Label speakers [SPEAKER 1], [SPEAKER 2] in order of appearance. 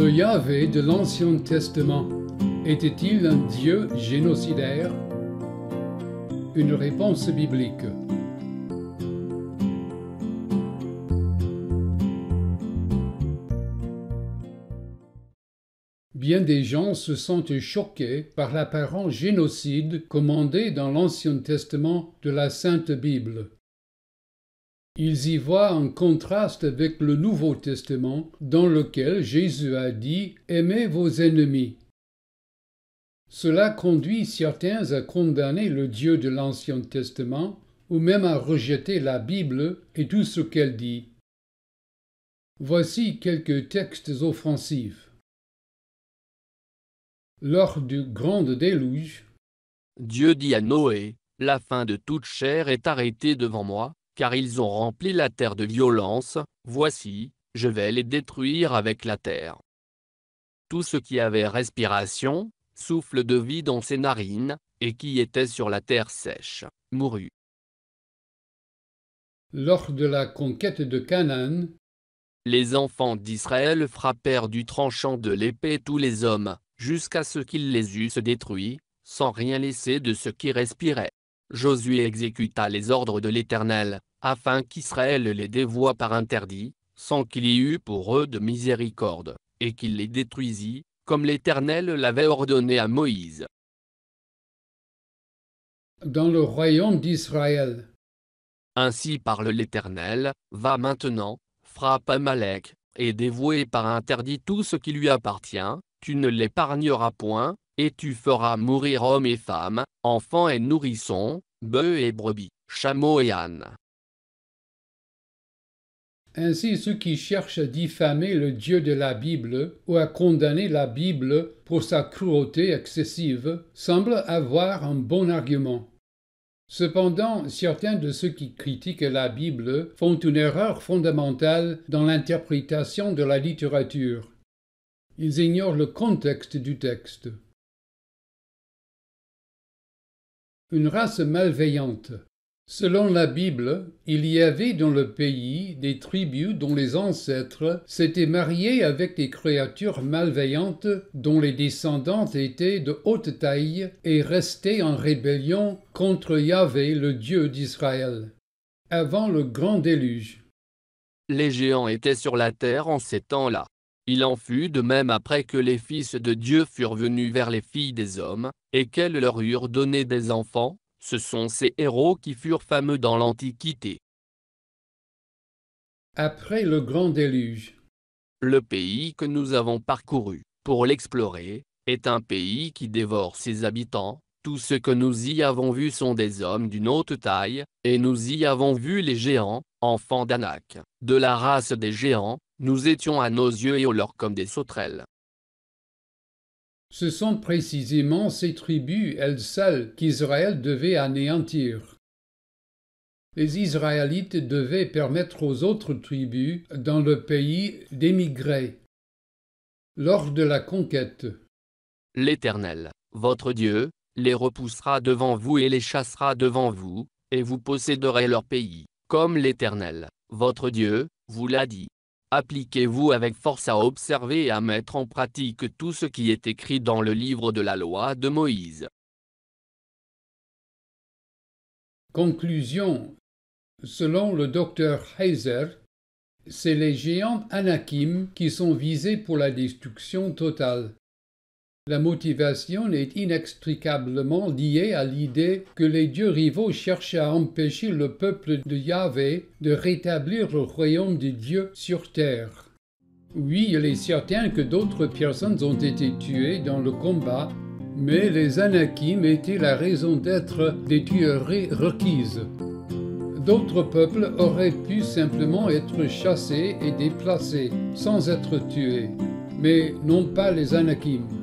[SPEAKER 1] Le Yahvé de l'Ancien Testament était-il un Dieu génocidaire Une réponse biblique. Bien des gens se sentent choqués par l'apparent génocide commandé dans l'Ancien Testament de la Sainte Bible. Ils y voient un contraste avec le Nouveau Testament dans lequel Jésus a dit ⁇ Aimez vos ennemis ⁇ Cela conduit certains à condamner le Dieu de l'Ancien Testament ou même à rejeter la Bible et tout ce qu'elle dit. Voici quelques textes offensifs. Lors du grand
[SPEAKER 2] déluge, Dieu dit à Noé, La fin de toute chair est arrêtée devant moi, car ils ont rempli la terre de violence, voici, je vais les détruire avec la terre. Tout ce qui avait respiration, souffle de vie dans ses narines, et qui était sur la terre sèche, mourut. Lors de la conquête de Canaan, les enfants d'Israël frappèrent du tranchant de l'épée tous les hommes, jusqu'à ce qu'ils les eussent détruits, sans rien laisser de ce qui respirait. Josué exécuta les ordres de l'Éternel, afin qu'Israël les dévoie par interdit, sans qu'il y eût pour eux de miséricorde, et qu'il les détruisit, comme l'Éternel l'avait ordonné à Moïse.
[SPEAKER 1] Dans le royaume d'Israël.
[SPEAKER 2] Ainsi parle l'Éternel, va maintenant, frappe Amalek, et dévoué par interdit tout ce qui lui appartient, tu ne l'épargneras point, et tu feras mourir hommes et femmes, enfants et nourrissons, bœufs et brebis, chameaux et ânes.
[SPEAKER 1] Ainsi, ceux qui cherchent à diffamer le Dieu de la Bible ou à condamner la Bible pour sa cruauté excessive semblent avoir un bon argument. Cependant, certains de ceux qui critiquent la Bible font une erreur fondamentale dans l'interprétation de la littérature. Ils ignorent le contexte du texte. Une race malveillante. Selon la Bible, il y avait dans le pays des tribus dont les ancêtres s'étaient mariés avec des créatures malveillantes dont les descendants étaient de haute taille et restaient en rébellion contre Yahvé, le Dieu d'Israël. Avant le grand déluge.
[SPEAKER 2] Les géants étaient sur la terre en ces temps-là. Il en fut de même après que les fils de Dieu furent venus vers les filles des hommes, et qu'elles leur eurent donné des enfants, ce sont ces héros qui furent fameux dans l'Antiquité. Après le grand déluge. Le pays que nous avons parcouru pour l'explorer est un pays qui dévore ses habitants. Tout ce que nous y avons vu sont des hommes d'une haute taille, et nous y avons vu les géants, enfants d'Anak, de la race des géants, nous étions à nos yeux et aux leurs comme des sauterelles.
[SPEAKER 1] Ce sont précisément ces tribus, elles seules, qu'Israël devait anéantir. Les Israélites devaient permettre aux autres tribus dans le pays d'émigrer. Lors de la conquête,
[SPEAKER 2] L'Éternel, votre Dieu, les repoussera devant vous et les chassera devant vous, et vous posséderez leur pays, comme l'Éternel, votre Dieu, vous l'a dit appliquez-vous avec force à observer et à mettre en pratique tout ce qui est écrit dans le livre de la loi de Moïse.
[SPEAKER 1] Conclusion. Selon le docteur Heiser, c'est les géants Anakim qui sont visés pour la destruction totale. La motivation est inextricablement liée à l'idée que les dieux rivaux cherchent à empêcher le peuple de Yahvé de rétablir le royaume de Dieu sur terre. Oui, il est certain que d'autres personnes ont été tuées dans le combat, mais les Anakim étaient la raison d'être des tueries requises. D'autres peuples auraient pu simplement être chassés et déplacés sans être tués, mais non pas les Anakim.